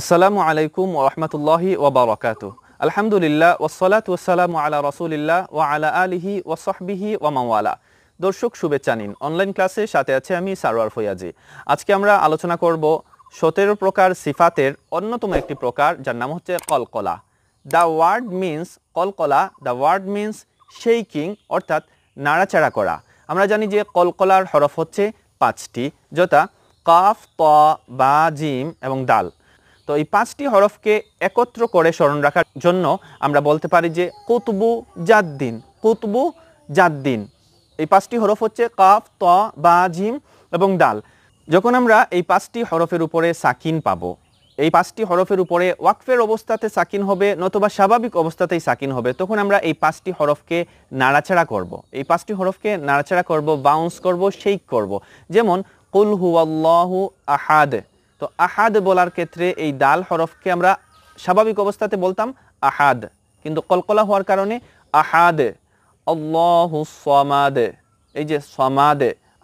আসসালামু আলাইকুম ও ওবরাকাত আলহামদুলিল্লাহ ওসলাত ওসালাম আলা রসুলিল্লাহ ও আলা আলিহি ওসহবিহি মাওয়ালা দর্শক শুভেচ্ছা নিন অনলাইন ক্লাসে সাথে আছে আমি সারোয়ার ফৈয়াজি আজকে আমরা আলোচনা করব সতেরো প্রকার সিফাতের অন্যতম একটি প্রকার যার নাম হচ্ছে কলকলা দ্য ওয়ার্ড মিন্স কলকলা দ্য ওয়ার্ড মিন্স শেইকিং অর্থাৎ নাড়াচাড়া করা আমরা জানি যে কলকলার হরফ হচ্ছে পাঁচটি যথা কাফ ত বা জিম এবং ডাল তো এই পাঁচটি হরফকে একত্র করে স্মরণ রাখার জন্য আমরা বলতে পারি যে কুতবু জাদ্দিন কুতবু জাদ্দিন এই পাঁচটি হরফ হচ্ছে কাফ ত বা জিম এবং ডাল যখন আমরা এই পাঁচটি হরফের উপরে সাকিন পাব এই পাঁচটি হরফের উপরে ওয়াকফের অবস্থাতে সাকিন হবে নতবা স্বাভাবিক অবস্থাতেই সাকিন হবে তখন আমরা এই পাঁচটি হরফকে নাড়াচাড়া করব। এই পাঁচটি হরফকে নাড়াচাড়া করব বাউন্স করব শেক করব। যেমন কুল হু আহাদ তো আহাদ বলার ক্ষেত্রে এই দাল হরফকে আমরা স্বাভাবিক অবস্থাতে বলতাম আহাদ কিন্তু কলকলা হওয়ার কারণে আহাদ অল্লাহু সমাদ এই যে সমাদ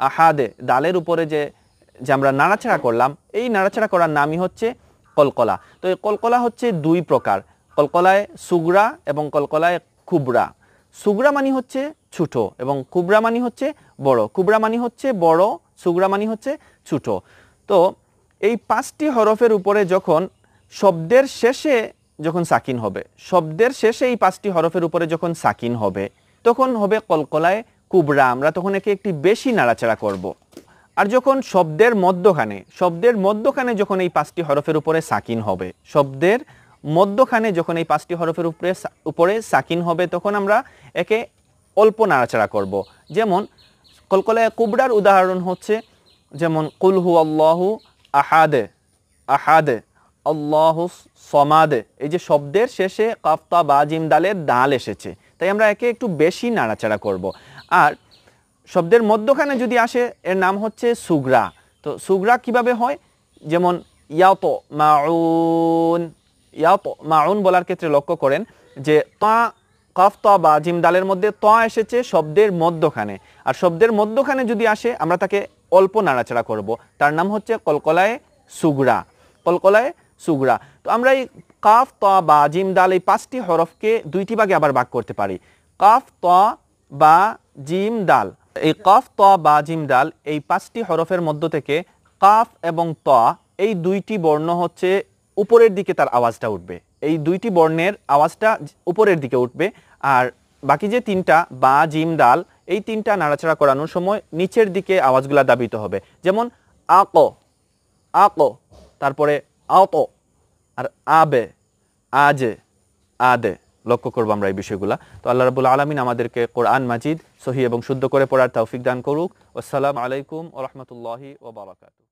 আহাদে দালের উপরে যে যে আমরা নাড়াচাড়া করলাম এই নাড়াচাড়া করার নামই হচ্ছে কলকলা তো এই কলকলা হচ্ছে দুই প্রকার কলকলায় সুগরা এবং কলকলায় কুবরা সুগরা মানি হচ্ছে ছোট এবং কুবরা মানি হচ্ছে বড় কুবরা মানি হচ্ছে বড় সুগরা মানি হচ্ছে ছোট তো এই পাঁচটি হরফের উপরে যখন শব্দের শেষে যখন সাকিন হবে শব্দের শেষে এই পাঁচটি হরফের উপরে যখন সাকিন হবে তখন হবে কলকলায় কুবরা আমরা তখন একে একটি বেশি নাড়াচাড়া করব। আর যখন শব্দের মধ্যখানে শব্দের মধ্যখানে যখন এই পাঁচটি হরফের উপরে সাকিন হবে শব্দের মধ্যখানে যখন এই পাঁচটি হরফের উপরে উপরে সাকিন হবে তখন আমরা একে অল্প নাড়াচাড়া করব। যেমন কলকলায় কুবরার উদাহরণ হচ্ছে যেমন কুলহু আল্লাহু আহাদে আহাদে আল্লাহুস সমাদে এই যে শব্দের শেষে কাফতা বা জিমদালের দাল এসেছে তাই আমরা একে একটু বেশি নাড়াচাড়া করব। আর শব্দের মধ্যখানে যদি আসে এর নাম হচ্ছে সুগরা তো সুগরা কিভাবে হয় যেমন ইয়াত মাউন ইয়াত মাউন বলার ক্ষেত্রে লক্ষ্য করেন যে তা কাফতা বা জিমদালের মধ্যে ত এসেছে শব্দের মধ্যখানে আর শব্দের মধ্যখানে যদি আসে আমরা তাকে অল্প নাড়াচাড়া করব তার নাম হচ্ছে কলকলায় সুগরা কলকলায় সুগরা তো আমরা এই কাফ ত বা জিম দাল এই পাঁচটি হরফকে দুইটি ভাগে আবার ভাগ করতে পারি কাফ ত বা জিম দাল এই কাফ ত বা জিম দাল এই পাঁচটি হরফের মধ্য থেকে কাফ এবং ত এই দুইটি বর্ণ হচ্ছে উপরের দিকে তার আওয়াজটা উঠবে এই দুইটি বর্ণের আওয়াজটা উপরের দিকে উঠবে আর বাকি যে তিনটা বা জিম দাল এই তিনটা নাড়াচাড়া করানোর সময় নিচের দিকে আওয়াজগুলা দাবিত হবে যেমন আক আক তারপরে আক আর আবে আজে আদে লক্ষ্য করবো আমরা এই বিষয়গুলা তো আল্লাহ রবুল আলমিন আমাদেরকে কোরআন মাজিদ সহি এবং শুদ্ধ করে পড়ার তৌফিক দান করুক আসসালামু আলাইকুম ও রহমতুল্লাহি ওবরাকাতু